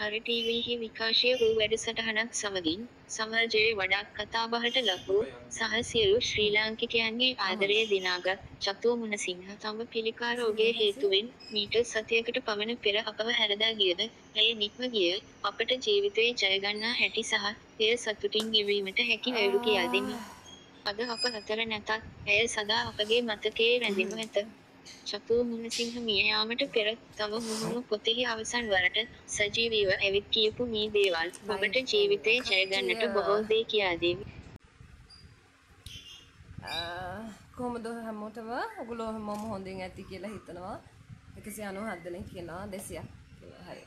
හරිටීවීහි විකාශය වූ වැඩසටහනක් සමගින් සමාජයේ වඩාත් කතාබහට ලක් වූ සහ සියලු ශ්‍රී ලාංකිකයන්ගේ ආදරය දිනාගත් චතු මුණසිංහ තම පිළිකා රෝගයේ හේතුවෙන් මීට සතියකට පමණ පෙර අපව හැරදා ගියද ඇය නික්ම ගිය අපට ජීවිතයේ ජයගන්නා හැටි සහ එය සතුටින් ගෙවීමට හැකි වේලු කියා දෙමි. අද අප හතර නැතත් ඇය සදා අපගේ මතකයේ රැඳෙනු ඇත. චතුර ගුණසිංහ මියයාමට පෙර තම මුහුණු පොතෙහි අවසන් වරට සජීවීව ඇවිත් කියපු මේ දේවල් ඔබට ජීවිතේ ජයගන්නට බොහෝ දේ කියාදේවි. කොහොමද හැමෝටම ඔගොල්ලෝ හැමෝම හොඳින් ඇති කියලා හිතනවා. 197 දෙනෙක් කියනවා 200ක් කියලා. හරි.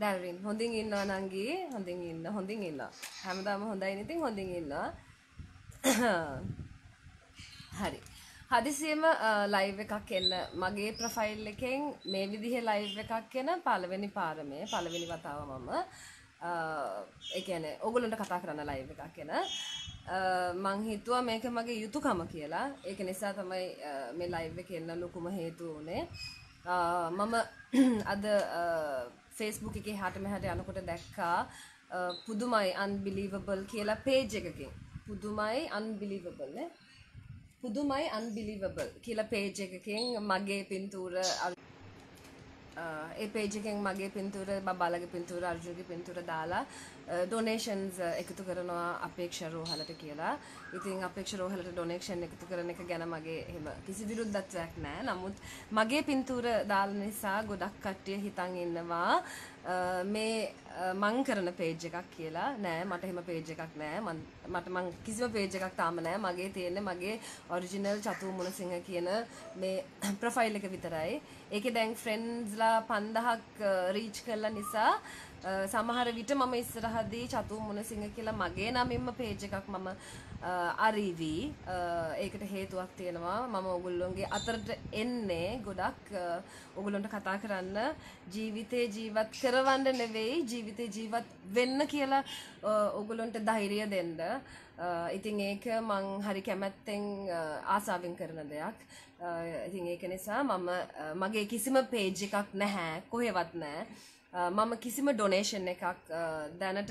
දැල්වින් හොඳින් ඉන්නවා නංගී. හොඳින් ඉන්න. හොඳින් ඉන්නවා. හැමදාම හොඳයි ඉතින් හොඳින් ඉන්නවා. හරි. හදිසියම ලයිව් එකක් එන්න මගේ ප්‍රොෆයිල් එකෙන් මේ විදිහ ලයිව් එකක් එන පළවෙනි පාරමය පළවෙනි වතාව මම එකන ඔගුලන්ට කතා කරන්න ලයිව් එකක් එන මං හිතුවා මේක මගේ යුතුකම කියලා ඒක නිසා තමයි මේ ලයිව් එක එන්න ලොකුම හේතු වනේ මම අද ෆේස්බුක් එකේ හට මෙහට යනකොට දැක්කා පුදුමයි අන්බිලීවබල් කියලා පේජ් එකකින් පුදුමයි අන්බිලීවබල්නේ පුදුමයි අන්බිලිවබල් කියල පේජ එකකින් මගේ පින්තූර ඒ පේජකෙන් මගේ පින්තුර බාලග පින්තුර අර්ජුගේ පින්තුර දාලා ඩොනේෂන්ස් uh, uh, එකතු කරනවා අපේක්ෂ රෝහලට කියලා ඉතින් අපේක්ෂ රෝහලට ඩොනේක්ෂන් එකතු කරන එක ගැන මගේ එහෙම කිසි විරුද්ධත්වයක් නෑ නමුත් මගේ පින්තූර දාල නිසා ගොඩක් කට්ටිය හිතන් ඉන්නවා uh, මේ මං කරන පේජ් එකක් කියලා නෑ මට එහෙම පේජ් එකක් නෑ මට මං කිසිම පේජ් එකක් තාම නෑ මගේ තියෙන්නේ මගේ ඔරිජිනල් චතු මුණසිංහ කියන මේ ප්‍රොෆයිල් එක විතරයි ඒකේ දැන් ෆ්‍රෙන්ඩ්ස්ලා 5000ක් රීච් කළා නිසා සමහර විට මම ඉස්සරහදී චතු මුණසිංහ කියලා මගේ නමින්ම පේජ් එකක් මම අරිවි ඒකට හේතුවක් තියෙනවා මම ඔගොල්ලොන්ගේ අතරට එන්නේ ගොඩක් ඔගොල්ලොන්ට කතා කරන්න ජීවිතේ ජීවත් කරවන්න නෙවෙයි ජීවිතේ ජීවත් වෙන්න කියලා ඔගොල්ලොන්ට ධෛර්යය දෙන්න ඉතින් ඒක මං හරි කැමැත්තෙන් ආසාවෙන් කරන දෙයක්. ඉතින් ඒක නිසා මම මගේ කිසිම පේජ් එකක් නැහැ කොහෙවත් නැහැ. මම කිසිම ඩොනේෂන් එකක් දැනට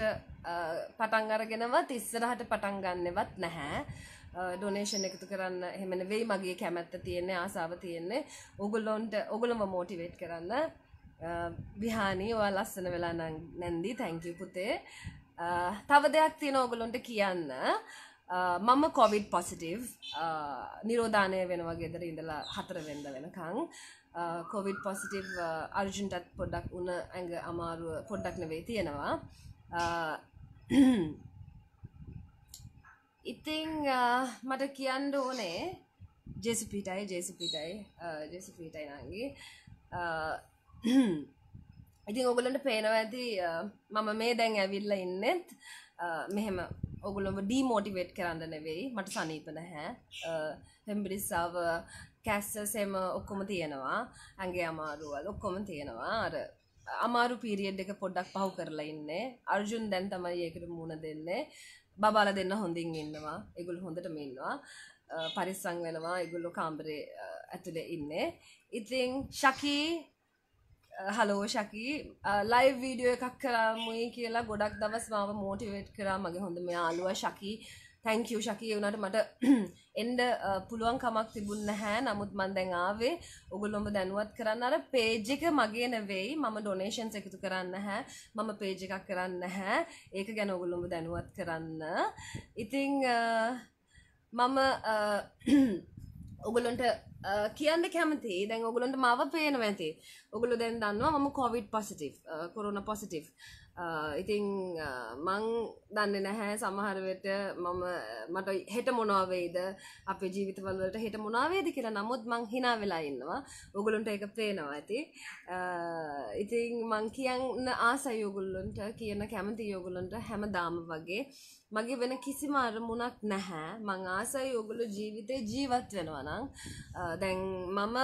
පටන් අරගෙනවත් ඉස්සරහට පටන් ගන්නෙවත් නැහැ. ඩොනේෂන් එකතු කරන්න එහෙමන වෙයි මගේ කැමැත්ත තියෙන්නේ ආසාව තියෙන්නේ ඔගොල්ලොන්ට ඔගොලම මෝටිවේට් කරන්න විහානී ඔයා ලස්සන වෙලා නැන්දී තැංකි පුතේ තව දෙයක් තියෙන ඔගොලොන්ට කියන්න මම කොවිඩ් පොසිටව් නිරෝධානය වෙනවගේෙදර ඉඳලා හතර වෙන්ද වෙනකං කොවිඩ් පොසිටව් අර්ජුන්ටත් පොඩ්ඩක් උන ඇඟ අමාරුව පොඩ්ඩක් නවේ තියෙනවා ඉතිං මට කියන්න ඕනේ ජෙසපිටයි ජෙසපිටයි ජෙසපිටයි නගේ ඉතින් ඔගලන්ට පේනව ඇති මම මේ දැන් ඇවිල්ල ඉන්නෙත් මෙහෙම ඔගුලොම ඩීමෝටිවේට් කරන්න නෙවෙයි මට සනීප නැහැ හෙම්බිරිස්සාාව කැස්සස් එම ඔක්කොම තියෙනවා ඇගේ අමාරුවල් ඔක්කොම තියෙනවා අර අමාරු පීරියඩ් එක පොඩ්ඩක් පහු කරලා ඉන්නේ අර්ජුන් දැන් තමයි ඒකට මුණ දෙන්නේ බබාල දෙන්න හොඳින් ඉන්නවා ඒගොල් හොඳටම ඉන්නවා පරිස්සං වෙනවා ඒගොල්ලෝ කාම්බරේ ඇතුලේ ඉන්නේ ඉතින් ශකී හලෝ ශකී ලයිව් වීඩියෝ එකක් කරාමුයි කියලා ගොඩක් දවස් මාව මෝටිවේට් කරා මගේ හොඳ මේ යාළුවා ශකී තැංකව ශකී වුණට මට එන්ඩ පුළුවන් කමක් තිබුන්න හැ නමුත් මන්දැන් ආවේ ඔගුල්ලොඹ දැනුවත් කරන්න අර පේජක මගේ නෙවෙයි මම ඩොනේෂන්ස් එකතු කරන්න හැ මම පේජ එකක් කරන්න හැ ඒක ගැන ඔගුල්ලොඹ දැනුවත් කරන්න ඉතිං මම ඔගලොන්ට කියන්න කැමති දැන් ඔගලොන්ට මාව පේන ඇති ඔගුලු දැන් දන්නවා මම කොවිඩ් පොසිටිව් කොරුණ පොසිටිව් ඉතිං මං දන්න නැහැ සමහරවට මම මට හෙට මොනාවේද අප ජීවිතවලට හෙට මොනාවේද කියලා නමුත් මං හිනා වෙලා ඉන්නවා ඔගුලුන්ට එක පේනවා ඇති ඉතිං මං කියන්න ආසයෝගුල්ලුන්ට කියන කැමති යෝගුලුන්ට හැම දාම වගේ මගේ වෙන කිසිම අරමුණක් නැහැ මං ආසයි ඔගොලු ජීවිතේ ජීවත් වෙනවා නම් දැන් මම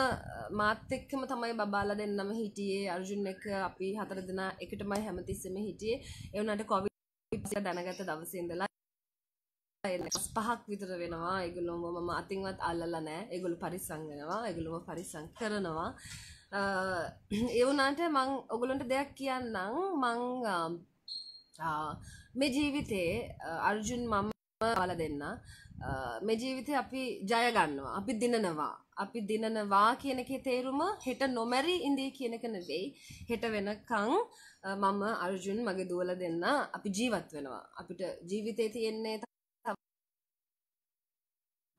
මාත් එක්කම තමයි බබාලා දෙන්නම හිටියේ අර්ජුන් එක අපි හතර දෙනා එකටමයි හැමතිස්සෙම හිටියේ ඒ වුණාට කොවිඩ් දැනගත දවසේ ඉඳලා පහක් විතර වෙනවා ඒගොල්ලොම මම අතින්වත් අල්ලලා නැහැ ඒගොල්ලෝ පරිස්සම් වෙනවා ඒගොල්ලොම පරිස්සම් කරනවා ඒ වුණාට මං ඔගොල්ලන්ට දෙයක් කියන්නම් මං මේ ජීවිතේ අර්ජුන් මම බල දෙන්න මේ ජීවිතේ අපි ජය ගන්නවා අපි දිනනවා අපි දිනනවා කියන එකේ තේරුම හෙට නොමැරි ඉඳී කියන එක නෙවෙයි හෙට වෙනකන් මම අර්ජුන් මගේ දුවල දෙන්න අපි ජීවත් වෙනවා අපිට ජීවිතේ තියෙන්නේ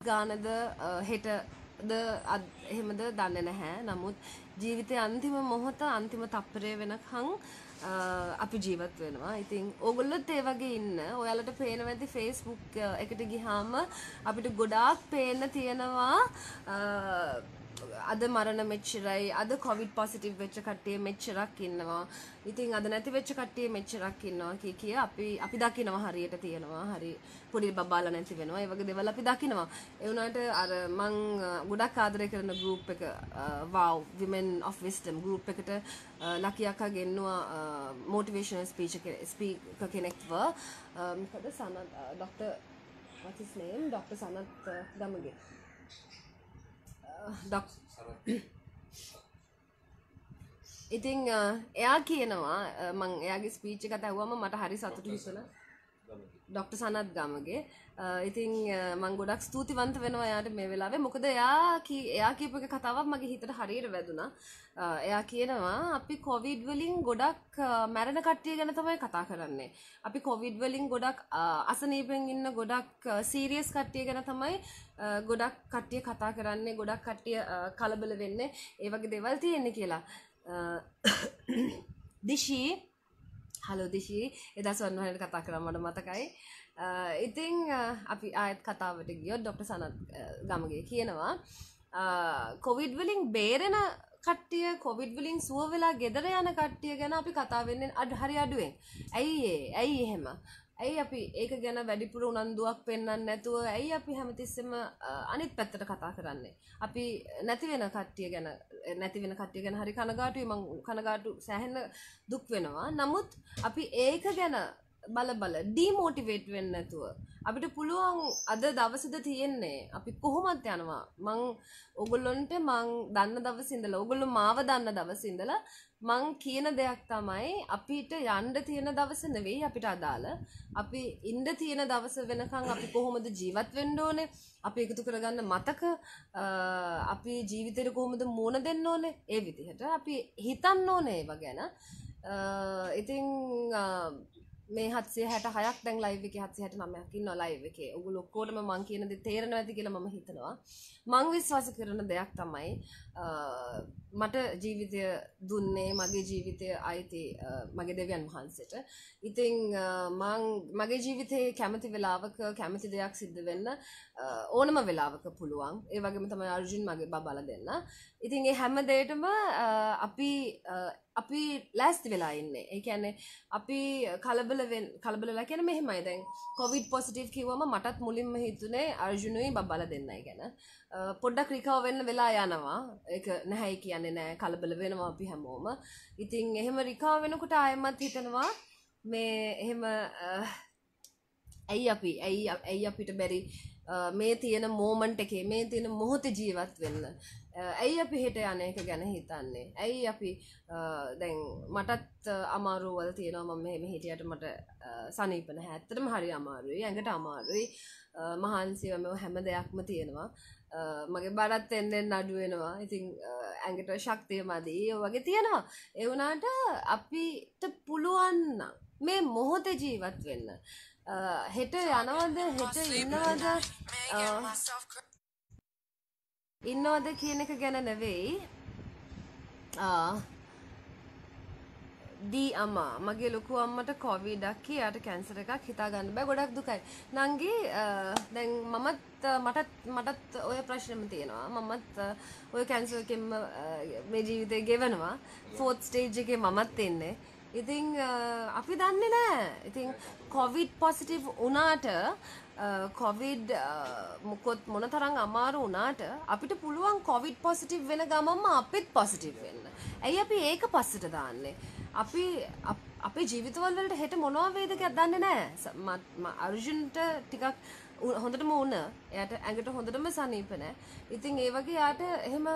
ගානද හෙටද එහෙමද දන්නේ නැහැ නමුත් ජීවිතේ අන්තිම මොහොත අන්තිම තප්පරය වෙනකන් අපි ජීවත් වෙනවා. ඉතින් ඕගොල්ලොත් ඒ වගේ ඉන්න. ඔයාලට පේනවා ඇති Facebook එකට ගිහාම අපිට ගොඩාක් පේන්න තියෙනවා අද මරණ මෙච්චරයි අද කොවිඩ් පොසිටිව් වෙච්ච කට්ටිය මෙච්චරක් ඉන්නවා. ඉතින් අද නැති වෙච්ච කට්ටිය මෙච්චරක් ඉන්නවා කිය කිය අපි අපි දකිනවා හරියට තියෙනවා. හරි පොඩි බබාලා නැති වෙනවා. ඒ වගේ දේවල් අපි දකිනවා. ඒ වුණාට අර මං ගොඩක් ආදරය කරන group එක wow women of wisdom group එකට ලකි අක්කා ගෙන්නුවා motivational speech speaker කෙනෙක්ව මොකද Sanath doctor what's his name doctor Sanath Gamage ඉතිං එයා කියනවා මං එයාගේ ස්පීච්චි කතැවුවම මට හරි සතුට හිසන ඩොක්ට සනත් ගමගේ ඉතින් මං ගොඩක් ස්තුතිවන්ත වෙනවා යාට මේ වෙලාවේ මොකද එයා එයා කියපු එක කතාවක් මගේ හිතට හරියට වැදුනා. එයා කියනවා අපි කොවිඩ් වලින් ගොඩක් මැරෙන කට්ටිය ගැන තමයි කතා කරන්නේ. අපි කොවිඩ් වලින් ගොඩක් අසනීපෙන් ඉන්න ගොඩක් සීරියස් කට්ටිය ගැන තමයි ගොඩක් කට්ටිය කතා කරන්නේ ගොඩක් කට්ටිය කලබල වෙන්නේ ඒ වගේ දේවල් තියෙන්නේ කියලා. දිශී හලෝදිශී එදස් වන්වහට කතා කරමට මතකයි ඉතිං අපි ආයත් කතාවට ගියොත් ඩොක්ට සනත් ගමගේ කියනවා කොවිඩ් වලින් බේරෙන කට්ටිය කොවිඩ් වලින් සුව වෙලා ගෙදර යන කට්ටිය ගැන අපි කතා වෙන්නේ අඩ හරි අඩුවෙන් ඇයි ඒ ඇයි එහෙම ඇයි අපි ඒක ගැන වැඩිපුර උනන්දුවක් පෙන්වන්න නැතුව ඇයි අපි හැමතිස්සෙම අනිත් පැත්තට කතා කරන්නේ අපි නැති වෙන කට්ටිය ගැන නැති වෙන කට්ටිය ගැන හරි කනගාටුයි මං කනගාටු සෑහෙන දුක් වෙනවා නමුත් අපි ඒක ගැන බල බල ඩීමෝටිවේට් වෙන්න නැතුව අපිට පුළුවන් අද දවසද තියෙන්නේ අපි කොහොමත් යනවා මං ඔගොල්ලොන්ට මං දන්න දවසින්දලා ඔගොල්ලෝ මාව දන්න දවසින්දලා මං කියන දෙයක් තමයි අපිට යන්න තියෙන දවස නෙවෙයි අපිට අදාළ අපි ඉන්න තියෙන දවස වෙනකන් අපි කොහොමද ජීවත් වෙන්න ඕනේ අපි එකතු කරගන්න මතක අපි ජීවිතේට කොහොමද මුණ දෙන්න ඕනේ ඒ විදිහට අපි හිතන්න ඕනේ ඒව ගැන ඉතින් මේ හත්සේ හැට හයක් දැන් ලයිව එක හත්සේ හැට නමයක් ඉන්න ලයිව එකේ ඔගු ලොක්කෝටම මං කියන දෙ තේරෙන ඇති කියලා මම හිතනවා මං විශ්වාස කරන දෙයක් තමයි මට ජීවිතය දුන්නේ මගේ ජීවිතය අයිති මගේ දෙවියන් වහන්සේට ඉතින් මං මගේ ජීවිතයේ කැමති වෙලාවක කැමති දෙයක් සිද්ධ වෙන්න ඕනම වෙලාවක පුළුවන් ඒ වගේම තම අර්ජුන් මගේ බබල දෙන්න ඉතින් ඒ හැම දෙයටම අපි අපි ලෑස්ති වෙලා ඉන්නේ ඒ කියන්නේ අපි කලබල කලබලලා කියන මෙහෙමයි දැන් කොවිඩ් පොසිටිව් කිව්වම මටත් මුලින්ම හිතුනේ අර්ජුනුයි බබල දෙන්නයි ගැන පොඩ්ඩක් රිකව වෙන්න වෙලා යනවා ඒක නැහැයි කියන්නේ නෑ කලබල වෙනවා අපි හැමෝම ඉතින් එහෙම රිකව වෙනකොට ආයෙමත් හිතනවා මේ එහෙම ඇයි අපි ඇයි ඇයි අපිට බැරි මේ තියෙන මෝමන්ට් එකේ මේ තියෙන මොහොතේ ජීවත් වෙන්න. ඇයි අපි හෙට යන එක ගැන හිතන්නේ? ඇයි අපි දැන් මටත් අමාරු වල තියෙනවා මම මෙහෙම හිටියට මට සනීප නැහැ. ඇත්තටම හරි අමාරුයි. ඇඟට අමාරුයි. මහන්සියම හැම දෙයක්ම තියෙනවා. මගේ බරත් එන්නෙන් අඩු වෙනවා. ඉතින් ඇඟට ශක්තිය මදි. ඒ වගේ තියෙනවා. ඒ වුණාට අපිට පුළුවන් නම් මේ මොහොතේ ජීවත් වෙන්න. හෙට යනවද හෙට ඉන්නවද ඉන්නවද කියන එක ගැන නෙවෙයි දී අම්මා මගේ ලොකු අම්මට කොවිඩක් යාට කැන්සර් එකක් හිතා ගන්න බෑ ගොඩක් දුකයි. නංගි දැන් මමත් මටත් මටත් ওই ප්‍රශ්නෙම තියෙනවා. මමත් ওই කැන්සර් එකෙන්ම මේ ජීවිතේ ගෙවනවා. 4th stage එකේ මමත් ඉන්නේ. ඉතිං අපි දන්නේ නෑ ඉතිං කොවිඩ් පොසිටිව් වනාට කොවිඩ් මොකොත් මොන තරං අමාරු වනාට අපිට පුළුවන් කොවිඩ් පොසිටිව් වෙන ගමම අපිත් පොසිටිව් වෙන්න ඇයි අපි ඒක පස්සට දාන්නේ අපි අපේ ජීවිතවල් වලට හෙට මොනවාවේදකයක් දන්න නෑ අර්ජුන්ට ටිකක් හොඳටම ඕන එයට ඇඟට හොඳටම සනීප නෑ ඉතිං ඒ වගේ යාට එහෙම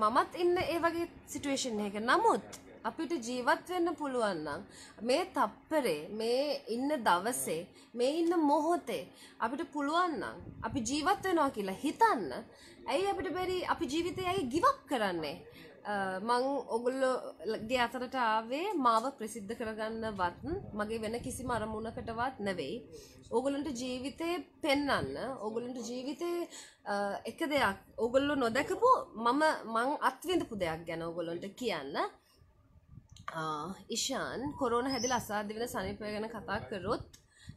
මමත් ඉන්න ඒ වගේ සිටුවේෂන් එක නමුත් අපිට ජීවත් වෙන්න පුළුවන් නම් මේ තප්පරේ මේ ඉන්න දවසේ මේ ඉන්න මොහොතේ අපිට පුළුවන් නම් අපි ජීවත් වෙනවා කියලා හිතන්න ඇයි අපිට බැරි අපි ජීවිතය ඇයි give up කරන්නේ මං ඔගොල්ලෝගේ අතරට ආවේ මාව ප්‍රසිද්ධ කරගන්නවත් මගේ වෙන කිසිම අරමුණකටවත් නැවෙයි. ඕගොල්ලන්ට ජීවිතේ පෙන්වන්න, ඕගොල්ලන්ට ජීවිතේ එක දෙයක් ඕගොල්ලෝ නොදකපු මම මං අත්විඳපු දෙයක් ගැන ඕගොල්ලන්ට කියන්න. ඉෂාන් කොරෝන හැදිල අසාධ්‍ය වෙන සනිපය ගැන කතා කරොත්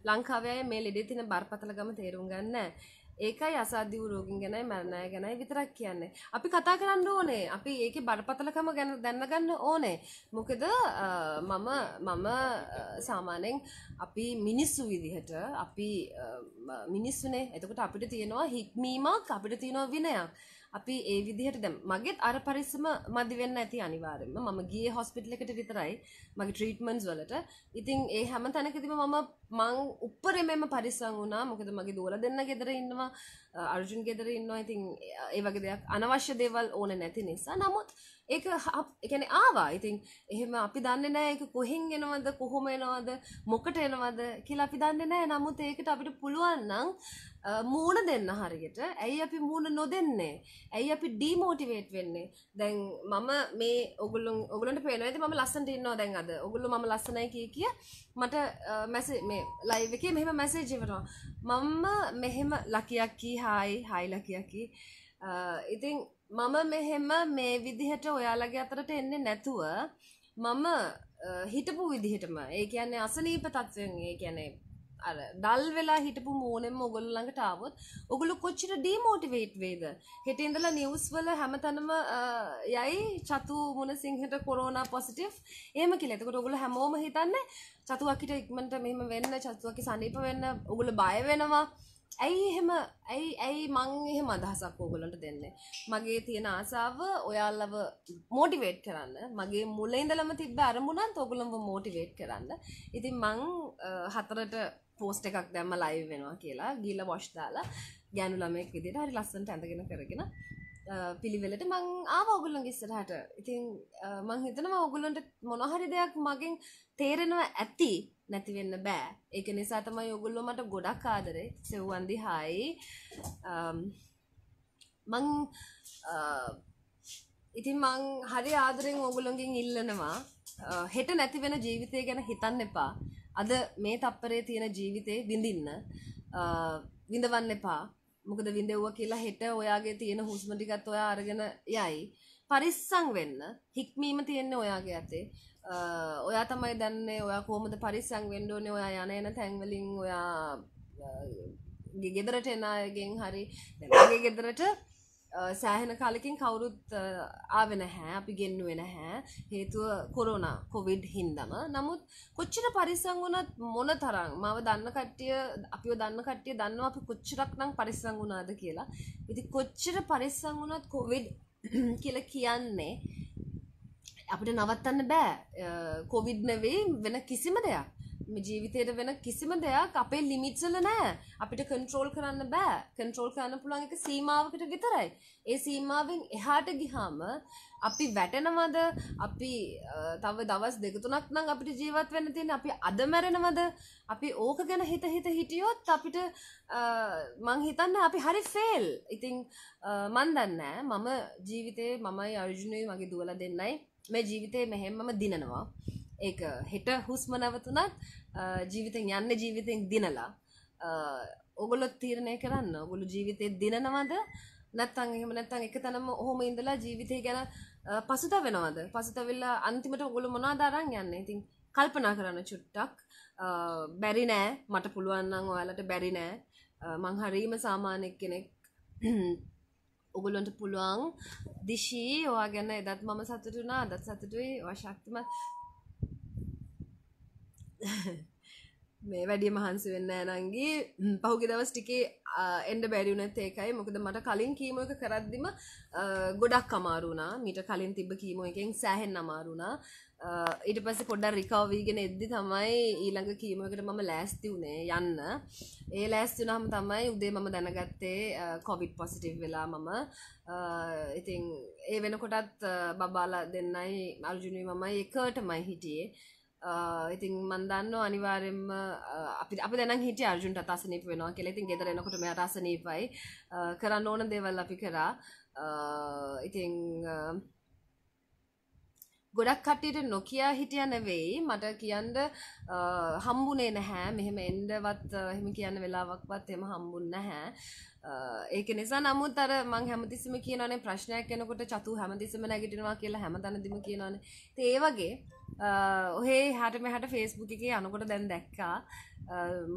ලංකාවය මේ ලෙඩේ තින බරපතලගම තේරුම් ගන්න ඒකයි අසාධ්‍ය වූ රෝගින් ගැනයි මරණය ගැනයි විතරක් කියන්නේ. අපි කතා කරන්න ඕනේ. අපි ඒකේ බරපතලකම ගැන දැනගන්න ඕනේ. මොකද මම මම සාමාන්‍යයෙන් අපි මිනිස්සු විදිහට අපි මිනිස්සුනේ. එතකොට අපිට තියෙනවා හික්මීමක්, අපිට තියෙනවා විනයක්. අපි ඒ විදිහට දැන් මගෙත් අර පරිස්සම මදි වෙන්න ඇති අනිවාර්යෙන්ම. මම ගියේ හොස්පිටල් එකට විතරයි මගේ ට්‍රීට්මන්ට්ස් වලට. ඉතින් ඒ හැම තැනකදීම මම මං උපරිමයෙන්ම පරිස්සම් වුණා. මොකද මගේ දුවලා දෙන්න ගෙදර ඉන්නවා. අර්ජුන් ගෙදර ඉන්නවා. ඉතින් ඒ වගේ දෙයක් අනවශ්‍ය දේවල් ඕනේ නැති නිසා. නමුත් ඒක එකැන ආවා ඉතින් එහෙම අපි දන්න නෑ එක කොහෙන් එනවද කොහොම එනවද මොකට එනවද කියලා අපි දන්න නෑ නමුත් ඒකට අපිට පුළුවන්නම් මූුණ දෙන්න හරියට ඇයි අපි මූුණ නොදෙන්නේ ඇයි අපි ඩීමෝටිවේට් වෙන්නේ දැන් මම මේ ඔගුලුන් ඔගලට පේනවති ම ලස්සට ඉන්නවා දැන් අද ඔගුලු ම ලස්සනයි කිය කිය මට මැස මේ ලයි එක මෙහෙම මැසේජිවරවා මම මෙහෙම ලකයක් කී හායි හයි ලකයකි ඉතිං මම මෙහෙම මේ විදිහට ඔයාලගේ අතරට එන්නේ නැතුව මම හිටපු විදිහටම ඒ කියන්නේ අසනීප තත්ත්වයෙන් ඒ කියන්නේ අර දල් වෙලා හිටපු මූණෙම ඔගොල්ලෝ ළඟට ආවොත් ඔගොල්ලෝ කොච්චර ඩිමෝටිවේට් වේද හෙට ඉඳලා නිවුස් වල හැමතැනම යයි චතු මුණසිංහට කොරෝනා පොසිටිව් එහෙම කියලා. එතකොට ඔගොල්ලෝ හැමෝම හිතන්නේ චතුවකිට ඉක්මනට මෙහෙම වෙන්න චතුවකි සනීප වෙන්න ඔගොල්ලෝ බය වෙනවා ඇයි එහෙම ඇයි ඇයි මං එහෙම අදහසක් ඕගොලන්ට දෙන්න මගේ තියෙන ආසාව ඔයාලව මෝටිවේට් කරන්න මගේ මුල ඉඳලම තිබ්බ අරමුණත් ඔගොල්ලන්ව මෝටිවේට් කරන්න ඉතින් මං හතරට පෝස්ට් එකක් දැම්ම ලයිව් වෙනවා කියලා ගිල වොෂ් දාලා ගෑනු ළමෙක් විදිහට හරි ලස්සනට ඇඳගෙන කරගෙන පිළිවෙලට මං ආව ඔගොල්ලන්ගේ ඉස්සරහට ඉතින් මං හිතනවා ඔගොල්ලන්ට මොන හරි දෙයක් මගෙන් තේරෙනවා ඇති නැති වෙන්න බෑ. ඒක නිසා තමයි ඔයගොල්ලෝ මට ගොඩක් ආදරේ. සෙව්වන් දිහායි. මං ඉතින් මං හරි ආදරෙන් ඔයගොල්ලෝගෙන් ඉල්ලනවා හෙට නැති වෙන ජීවිතය ගැන හිතන්න එපා. අද මේ තප්පරේ තියෙන ජීවිතේ විඳින්න. විඳවන්න එපා. මොකද විඳෙව්වා කියලා හෙට ඔයාගේ තියෙන හුස්ම ටිකත් ඔයා අරගෙන යයි. පරිස්සම් වෙන්න. හික්මීම තියෙන්නේ ඔයාගේ අතේ. ඔයා තමයි දන්නේ ඔයා කොහොමද පරිස්සම් වෙන්න ඕනේ ඔයා යන යන තැන් වලින් ඔයා ගෙදරට එන අයගෙන් හරි මගේ ගෙදරට සෑහෙන කාලෙකින් කවුරුත් ආවෙ නැහැ අපි ගෙන්නුවේ නැහැ හේතුව කොරෝනා කොවිඩ් හින්දම නමුත් කොච්චර පරිස්සම් වුණත් මොන තරම් මම දන්න කට්ටිය අපිව දන්න කට්ටිය දන්නවා අපි කොච්චරක් නම් පරිස්සම් වුණාද කියලා ඉතින් කොච්චර පරිස්සම් වුණත් කොවිඩ් කියලා කියන්නේ අපිට නවත්තන්න බෑ කොවිඩ් නෙවෙයි වෙන කිසිම දෙයක් ජීවිතයට වෙන කිසිම දෙයක් අපේ ලිමිට්සල නෑ අපිට කන්ට්‍රෝල් කරන්න බෑ කන්ට්‍රෝල් කරන්න පුළුවන් එක සීමාවකට විතරයි ඒ සීමාවෙන් එහාට ගිහාම අපි වැටෙනවද අපි තව දවස් දෙක තුනක් නම් අපිට ජීවත් වෙන්න තියෙන අපි අද මැරෙනවද අපි ඕක ගැන හිත හිත හිටියොත් අපිට මං හිතන්න අපි හරි ෆේල් ඉතින් මන් දන්නේ මම ජීවිතේ මමයි අර්ජුනුයි මගේ දුවලා දෙන්නයි මේ ජීවිතේ මෙහෙමම දිනනවා ඒක හෙට හුස්ම නැවතුණත් ජීවිතෙන් යන්නේ ජීවිතෙන් දිනලා ඔගොල්ලොත් තීරණය කරන්න ඔගොල්ලෝ ජීවිතේ දිනනවද නැත්තම් එහෙම නැත්තම් එක තැනම ඔහොම ඉඳලා ජීවිතේ ගැන පසුතැවෙනවද පසුතැවිලා අන්තිමට ඔගොල්ලෝ මොනවද අරන් යන්නේ ඉතින් කල්පනා කරන්න චුට්ටක් බැරි නෑ මට පුළුවන් නම් ඔයාලට බැරි නෑ මං හරීම සාමාන්‍ය කෙනෙක් ඔගොලොන්ට පුළුවන් දිශී ඔයා ගැන එදත් මම සතුටුනා අදත් සතුටුයි ඔය ශක්තිම මේ වැඩිය මහන්සි වෙන්න නංගි පහුගේ දවස් ටිකේ එන්ඩ බැරිවුනත් ඒකයි මොකද මට කලින් කීම එක කරද්දිම ගොඩක් අමාරුණා මීට කලින් තිබ්බ කීම එකෙන් සෑහෙන් අමාරුණා ඊට පස්ස පොඩ රිකවීගෙන එද්දි තමයි ඊළඟ කීමකට මම ලෑස්ති වුණේ යන්න ඒ ලෑස්තිනාම තමයි උදේ මම දැනගත්තේ කොවිඩ් පොසිටිව් වෙලා මම ඉතින් ඒ වෙනකොටත් බබාලා දෙන්නයි අල්ජුනී මමයි එකටමයි හිටියේ ඉතින් මන්දන්න අනිවාරෙන්ම අපි අප දැන හිට අර්ජුන්ට අසනීප වෙනවා කෙ ඉතින් ගෙදරෙනකොට මේ අසනීපයි කරන්න ඕන දෙවල් අපි කරා ඉතිං ගොඩක් කට්ටියට නොකයා හිටිය නෙවෙයි මට කියන්ඩ හම්බුනේ නැහැ මෙහෙම එන්ඩවත් හෙම කියන්න වෙලාවක්වත් එම හම්බුන්න නැහැ ඒක නිසා නමුත් අර මං හැමතිසම කියනේ ප්‍රශ්නයක් කෙනකොට චතු හැමතිසම නැගිටිනවා කියලා හැමතැනදිම කියනවානේ ඒවගේ ඔහේ හැට මෙහට ෆෙස්බුක් එක යනකොට දැන් දැක්කා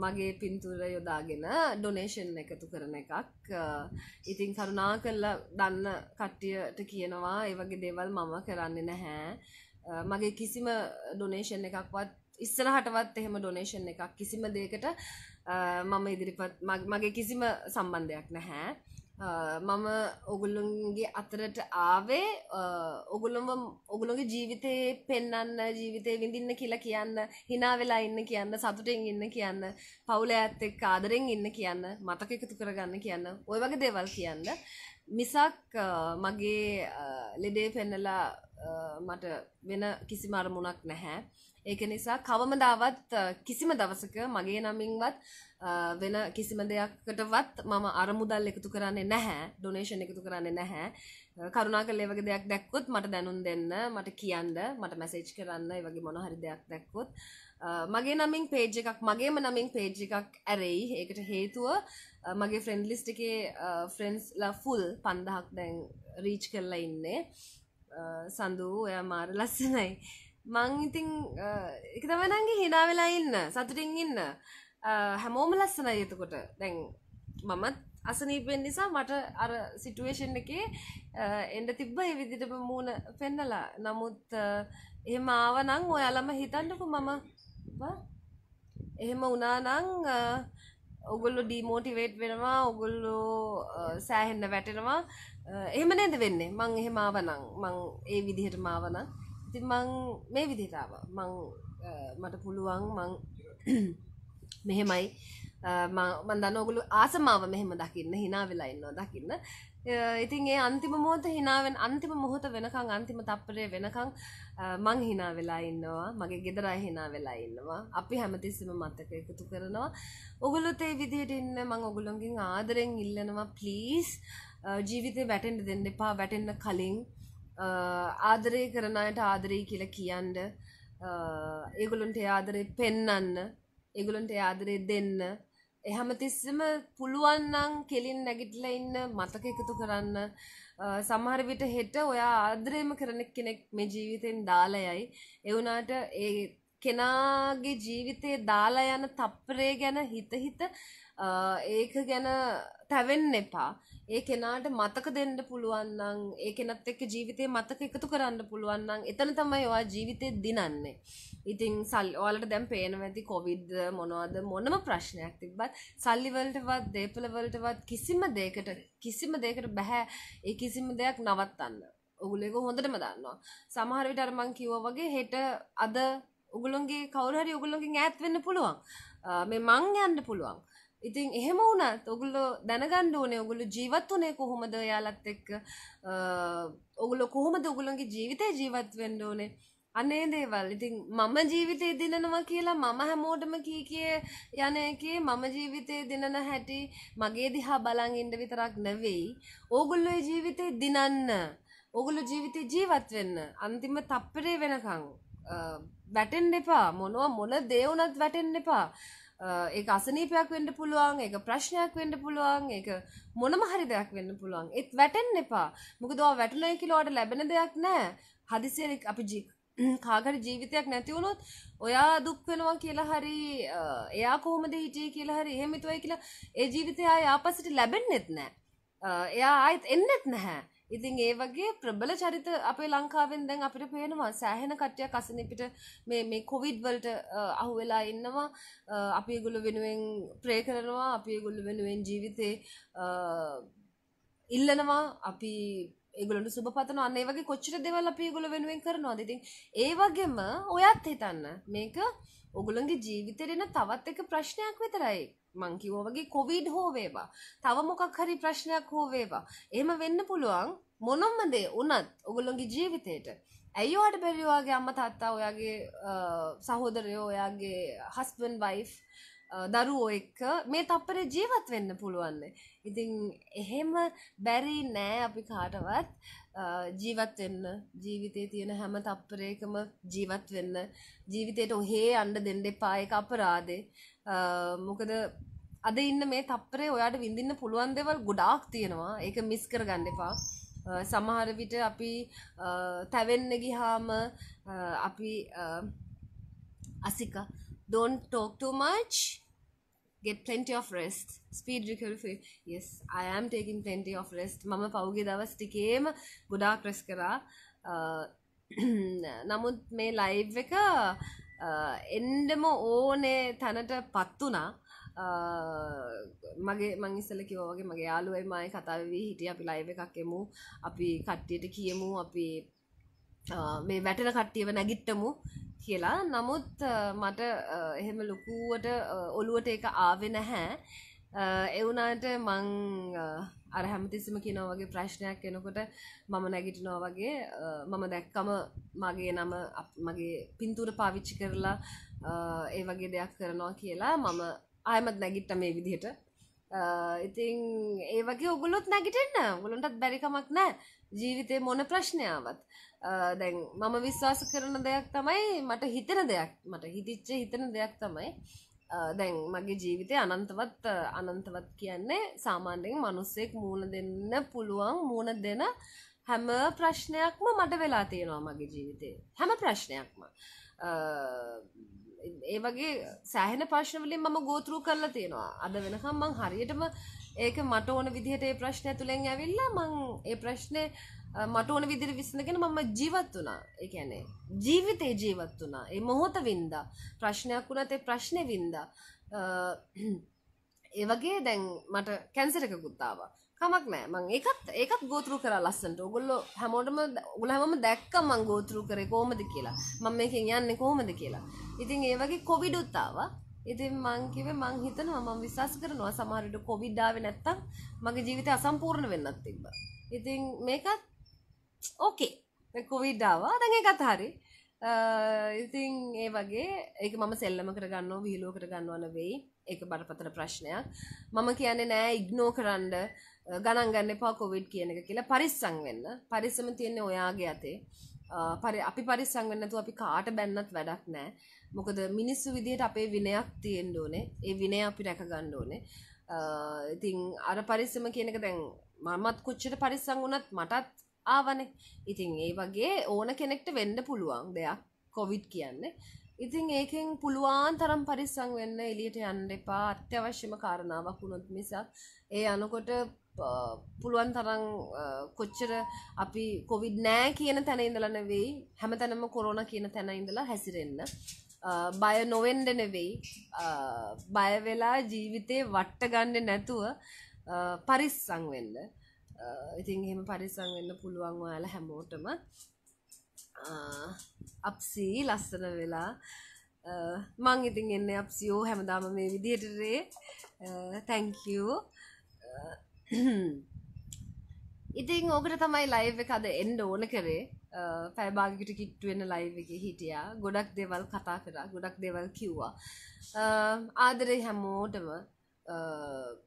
මගේ පින්තුර යොදාගෙන ඩොනේෂන් එකතු කරන එකක් ඉතින් කරුණා කරලා දන්න කට්ටියට කියනවා ඒවගේ දේවල් මම කරන්නේ නැහැ මගේ කිසිම ඩොනේෂන් එකක්වත් ඉස්සරහටවත් එහෙම ඩොනේෂන් එකක් කිසිම දෙකට මම ඉදිරිපත් මගේ කිසිම සම්බන්ධයක් නැහැ මම ඔගුල්ලුන්ගේ අතරට ආවේ ඔගුලුම ඔගුලුගේ ජීවිතයේ පෙන්නන්න ජීවිතය විඳින්න කියලා කියන්න හිනා වෙලා ඉන්න කියන්න සතුටෙන් ඉන්න කියන්න පවුල ඇත් එක්ක ආදරෙන් ඉන්න කියන්න මතක එකතු කරගන්න කියන්න ඔය වගේ දේවල් කියන්න මිසක් මගේ ලෙඩේ පෙන්නලා මට වෙන කිසිම අරමුණක් නැහැ ඒක නිසා කවමදාවත් කිසිම දවසක මගේ නමින්වත් වෙන කිසිම දෙයක්කටවත් මම අරමුදල් එකතු කරන්නේ නැහැ ඩොනේෂන් එකතු කරන්නේ නැහැ කරුණාකරලා ඒ වගේ දෙයක් දැක්කොත් මට දැනුම් දෙන්න මට කියන්න මට මැසේජ් කරන්න ඒ වගේ මොන හරි දෙයක් දැක්කොත් මගේ නමින් පේජ් එකක් මගේම නමින් පේජ් එකක් ඇරෙයි ඒකට හේතුව මගේ ෆ්‍රෙන්ඩ් ලිස්ට් එකේ ෆ්‍රෙන්ඩ්ස්ලා ෆුල් 5000ක් දැන් රීච් කරලා ඉන්නේ සඳු ඔයා මාර ලස්සනයි මං ඉතින් එක තමනන්ගේ හිනා වෙලා ඉන්න සතුටින් ඉන්න හැමෝම ලස්සන යතකොට දැන් මමත් අසනීපෙන් නිසා මට අර සිටුවේෂන් එකේ එන්ඩ තිබ්බ එවිදිටම මූුණ පෙන්නලා නමුත් එහෙම ආවනං ඔයාලම හිතන්නකු මම එහෙම උනානං ඔගොල්ලො ඩීමෝටිවේට් වෙනවා ඔගොල්ලෝ සෑහෙන්න වැටෙනවා එහෙම නැද වෙන්නේ මං එහෙම ආවනං මං ඒ විදිහට මාවනං ඉතින් මං මේ විදිහට ආවා. මං මට පුළුවන් මං මෙහෙමයි මම දන්න ඔගොල්ලෝ ආසමාව මෙහෙම දකින්න hina වෙලා ඉන්නවා දකින්න. ඉතින් ඒ අන්තිම මොහොත hinaවෙන් අන්තිම මොහොත වෙනකන් අන්තිම තප්පරය වෙනකන් මං hina වෙලා ඉන්නවා. මගේ ගෙදර අය hina වෙලා ඉන්නවා. අපි හැමතිස්සෙම මතක එකතු කරනවා. ඔගොල්ලොත් ඒ විදිහට ඉන්න මං ඔගොල්ලොන්ගෙන් ආදරෙන් ඉල්ලනවා ප්ලීස් ජීවිතේ වැටෙන්න දෙන්න එපා වැටෙන්න කලින්. ආදරය කරනයට ආදරී කියල කියන්ඩ ඒගොලුන්ට ආදරය පෙන්නන්න ඒගොලුන්ට ආදරය දෙන්න එහමතිස්සම පුළුවන්නං කෙලින් නැගිටල ඉන්න මතක එකතු කරන්න සමහර විට හෙට ඔයා ආදරයම කරන කෙනෙක් මේ ජීවිතෙන් දාලයයි එවුනාට ඒ කෙනාගේ ජීවිතේ දාලා යන තප්පරේ ගැන හිත හිත ඒක ගැන තැවෙන්න එපා. ඒ කෙනාට මතක දෙන්න පුළුවන් නම් ඒ කෙනත් එක්ක ජීවිතේ මතක එකතු කරන්න පුළුවන් නම් එතන තමයි ඔයා ජීවිතේ දිනන්නේ. ඉතින් සල් ඔයාලට දැන් පේනවා ඇති කොවිඩ් මොනවද මොනම ප්‍රශ්නයක් තිබ්බත් සල්ලි වලටවත් දේපල වලටවත් කිසිම දෙයකට කිසිම දෙයකට බෑ ඒ කිසිම දෙයක් නවත්තන්න. ඔගොල්ලෝ හොඳටම දන්නවා. සමහර විට අර මං කිව්වා වගේ හෙට අද උගලොන්ගේ කවරහරි උගලොන්ගෙන් ඈත් වෙන්න පුළුවන් මේ මං යන්න පුළුවන් ඉතින් එහෙම වුණත් ඔගුල්ලො දැනගන්න ඕනේ ඔගුලු ජීවත් වනේ කොහොමද යාලත් එක්ක ඔගුලො කොහොමද ඔගුලොන්ගේ ජීවිතය ජීවත් වෙන්න ඕනේ අනේ දේවල් ඉතින් මම ජීවිතය දිනනවා කියලා මම හැමෝටම කී කිය යන එකේ මම ජීවිතය දිනන හැටි මගේ දිහා බලන් ඉන්න විතරක් නෙවෙයි ඕගොල්ලෝ ජීවිතේ දිනන්න ඕගොල්ලෝ ජීවිතේ ජීවත් වෙන්න අන්තිම තප්පරේ වෙනකන් වැටෙන් එපා මොනවා මොන දේවනත් වැටෙන් එපා ඒ අසනීපයක් වෙන්ඩ පුළුවන් එක ප්‍රශ්නයක් වෙන්ඩ පුළුවන් එක මොනම හරි දෙයක් වෙන්න පුළුවන් එත් වැටෙන් එපා මුකදවා වැටනය කිලෝට ලැබෙන දෙයක් නෑ හදිසියෙක් අපි ජී කාගට ජීවිතයක් නැතිවුණොත් ඔයා දුක්වෙනවා කියලා හරි එයා කොහොමද හිටිය කියලා හරි එහෙමිතුවයි කියලා ඒ ජීවිතයා යාපසට ලැබෙන්න්නෙත් නෑ එයා අයිත් එන්නෙත් නැහැ ඉතින් ඒ වගේ ප්‍රබල චරිත අපේ ලංකාවෙන් දැන් අපිට පේනවා සෑහෙන කට්ටියක් අසනීපිට මේ මේ කොවිඩ් වලට අහු වෙලා ඉන්නවා අපි ඒගොල්ලෝ වෙනුවෙන් ප්‍රේ කරනවා අපි ඒගොල්ලෝ වෙනුවෙන් ජීවිතේ ඉල්ලනවා අපි ඒගොල්ලන්ට සුබ පතනවා අන්න ඒ වගේ කොච්චර දේවල් අපි ඒගොල්ලෝ වෙනුවෙන් කරනවාද ඉතින් ඒ වගේම ඔයත් හිතන්න මේක ඔගොල්ලන්ගේ ජීවිතේට එන තවත් එක ප්‍රශ්නයක් විතරයි මං කිව්වා වගේ කොවිඩ් හෝ වේවා තව මොකක් හරි ප්‍රශ්නයක් හෝ වේවා එහෙම වෙන්න පුළුවන් මොනම දේ වුණත් ඔගොල්ලොන්ගේ ජීවිතේට ඇයි ඔයාට බැරි ඔයාගේ අම්මා තාත්තා ඔයාගේ සහෝදරයෝ ඔයාගේ හස්බන්ඩ් වයිෆ් දරුවෝ එක්ක මේ තප්පරේ ජීවත් වෙන්න පුළුවන්. ඉතින් එහෙම බැරි නෑ අපි කාටවත් ජීවත් වෙන්න ජීවිතේ තියෙන හැම තප්පරයකම ජීවත් වෙන්න ජීවිතේට ඔහේ යන්න දෙන්න එපා ඒක අපරාධේ. මොකද අද ඉන්න මේ තප්පරේ ඔයාට විඳින්න පුළුවන් දේවල් ගොඩාක් තියෙනවා. ඒක මිස් කරගන්න එපා. සමහර විට අපි තැවෙන්න ගියාම අපි අසික don't talk too much get plenty of rest speed recovery yes i am taking plenty of rest මම පෞගේ දවස් ටිකේම ගොඩාක් රෙස් කරා නමුත් මේ ලයිව් එක එන්නම ඕනේ තැනට පත් වුණා මගේ මංඉස්සල කිවෝගේ මගේ යාලුවමයි කතාවී හිටිය අපි ලයිව එකක් එමු අපි කට්ටියට කියමු අපි මේ වැටන කට්ටියව නැගිට්ටමු කියලා නමුත් මට එහෙම ලොකුවට ඔළුවට එක ආවෙ නැහැ එවුනාට මං අර හැමතිස්සම කියනවගේ ප්‍රශ්නයක් එනකොට මම නැගිටිනෝ වගේ මම දැක්කම මගේ නම මගේ පින්තුර පාවිච්චි කරලා ඒ වගේ දෙයක් කරනවා කියලා මම ආයමත් නැගිට්ට මේ විදිහට ඉතිං ඒ වගේ ඔගුලොත් නැගිටෙන්න්න ගොලොන්ටත් බැරිකමක් නෑ ජීවිතය මොන ප්‍රශ්නයාවත් දැන් මම විශ්වාස කරන දෙයක් තමයි මට හිතෙන දෙයක් මට හිතිච්ච හිතන දෙයක් තමයි දැන් මගේ ජීවිතය අනන්තවත් අනන්තවත් කියන්නේ සාමාන්‍යයෙන් මනුස්සෙක් මූුණ දෙන්න පුළුවන් මූුණ දෙන හැම ප්‍රශ්නයක්ම මට වෙලා තියෙනවා මගේ ජීවිතේ හැම ප්‍රශ්නයක්ම ඒ වගේ සෑහෙන ප්‍රශ්නවලින් මම ගෝතරු කරලා තියෙනවා. අද වෙනකම් මං හරියටම ඒක මට ඕන විදිහට ඒ ප්‍රශ්නේ තුලින් ඇවිල්ලා මං ඒ ප්‍රශ්නේ මට ඕන විදිහට විසඳගෙන මම ජීවත් වුණා. ඒ කියන්නේ ජීවිතේ ජීවත් වුණා. ඒ මොහොත වින්දා. ප්‍රශ්නයක් වුණත් ඒ ප්‍රශ්නේ වින්දා. ඒ වගේ දැන් මට කැන්සර් එකකුත් ආවා. කමක් නෑ මං එකත් ඒකත් ගෝතරු කර ලස්සන්ට ඔගොල්ල හැමෝටම උලහම දැක්ක මං ගෝතරු කර කෝමද කියලා මං මේකින් යන්න කෝමද කියලා ඉතින් ඒ වගේ කොවිඩුත්තාව ඉතින් මංකිවේ මං හිතන මම විශස් කරනවා සමහරට කොවිඩ්ඩාව නැත්තම් මගේ ජීවිත අසම්පූර්ණ වෙන්නත් තිබ්බ ඉතින් මේකත් ඕකේ කොවිඩ්ඩාව දැඟ කතහරි ඉතින් ඒ වගේ ඒක මම සෙල්ලම කරගන්නවා විහිලෝ කරගන්නවන වෙයි එක බරපතර ප්‍රශ්නයක් මම කියන්නේ නෑ ඉක්නෝ කරන්න ගණන් ගන්න එපා කොවිඩ් කියන එක කියලා පරිස්සම් වෙන්න. පරිස්සම තියෙන්නේ ඔයාගේ අතේ. අපි පරිස්සම් වෙන්න නැතුව අපි කාට බැන්නත් වැඩක් නැහැ. මොකද මිනිස්සු විදියට අපේ විනයක් තියෙන්න ඕනේ. ඒ විනය අපි රැක ගන්න ඕනේ. ඉතින් අර පරිස්සම කියන එක දැන් මමත් කොච්චර පරිස්සම් වුණත් මටත් ආවනේ. ඉතින් ඒ වගේ ඕන කෙනෙක්ට වෙන්න පුළුවන් දෙයක් කොවිඩ් කියන්නේ. ඉතින් ඒකෙන් පුළුවන් තරම් පරිස්සං වෙන්න එලියට යන්න එපා අත්‍යවශ්‍යම කාරණාවක් වුණොත් මිසක් ඒ අනකොට පුළුවන් තරම් කොච්චර අපි කොවිඩ් නෑ කියන තැන ඉඳලා නෙවෙයි හැමතැනම කොරෝනා කියන තැන ඉඳලා හැසිරෙන්න බය නොවෙන්න නෙවෙයි බය වෙලා ජීවිතේ වට ගන්න නැතුව පරිස්සම් වෙන්න ඉතින් එහෙම පරිස්සම් වෙන්න පුළුවන් ඔයාලා හැමෝටම අප්සී ලස්සන වෙලා මං ඉතින් එන්න අප්සියෝ හැමදාම මේ විදිහටරේ තැංකූ ඉතින් ඕකට තමයි ලයිව් එක අද එන්න ඕන කරේ පැබාගිට කිට්ටුවෙන ලයිව් එක හිටියා ගොඩක් දෙවල් කතා කරා ගොඩක් දෙවල් කිව්වා ආදරේ හැමෝටම